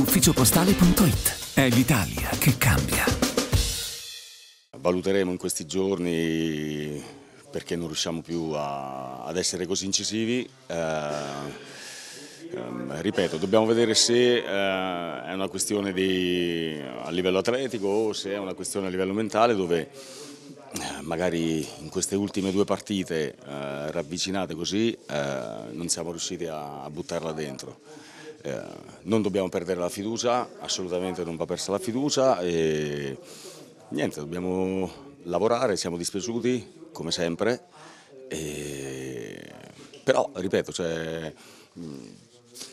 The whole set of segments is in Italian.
ufficiopostale.it. È l'Italia che cambia. Valuteremo in questi giorni perché non riusciamo più a, ad essere così incisivi. Eh, ehm, ripeto, dobbiamo vedere se eh, è una questione di, a livello atletico o se è una questione a livello mentale dove eh, magari in queste ultime due partite eh, ravvicinate così eh, non siamo riusciti a, a buttarla dentro. Eh, non dobbiamo perdere la fiducia, assolutamente non va persa la fiducia e niente, dobbiamo lavorare, siamo dispiaciuti come sempre, e... però ripeto, cioè,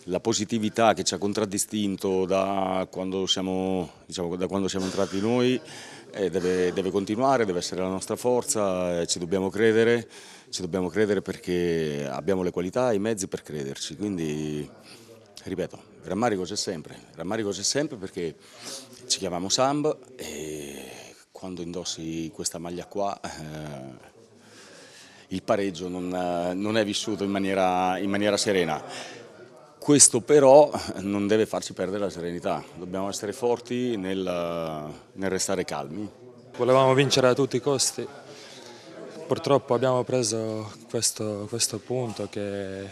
la positività che ci ha contraddistinto da quando siamo, diciamo, da quando siamo entrati noi eh, deve, deve, continuare, deve essere la nostra forza, eh, ci dobbiamo credere, ci dobbiamo credere perché abbiamo le qualità e i mezzi per crederci, quindi ripeto, rammarico c'è sempre, rammarico c'è sempre perché ci chiamiamo Samba e quando indossi questa maglia qua eh, il pareggio non, non, è vissuto in maniera, in maniera serena. Questo però non deve farci perdere la serenità, dobbiamo essere forti nel, nel restare calmi. Volevamo vincere a tutti i costi, purtroppo abbiamo preso questo, questo punto che,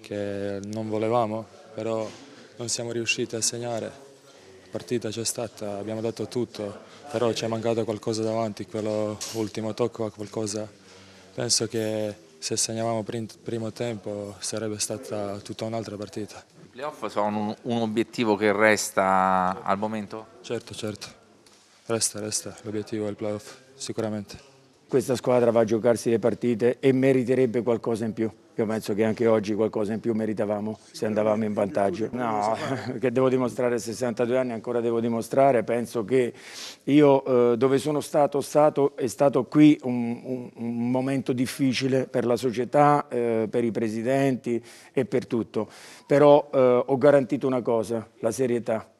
che non volevamo, però non siamo riusciti a segnare. La partita c'è stata, abbiamo dato tutto, però ci è mancato qualcosa davanti, quello ultimo tocco a qualcosa. Penso che se segnavamo primo tempo sarebbe stata tutta un'altra partita. I playoff sono un, un obiettivo che resta al momento? Certo, certo. Resta, resta l'obiettivo del playoff, sicuramente questa squadra va a giocarsi le partite e meriterebbe qualcosa in più. Io penso che anche oggi qualcosa in più meritavamo se andavamo in vantaggio. No, che devo dimostrare 62 anni, ancora devo dimostrare. Penso che io eh, dove sono stato, stato, è stato qui un, un, un momento difficile per la società, eh, per i presidenti e per tutto. Però eh, ho garantito una cosa, la serietà.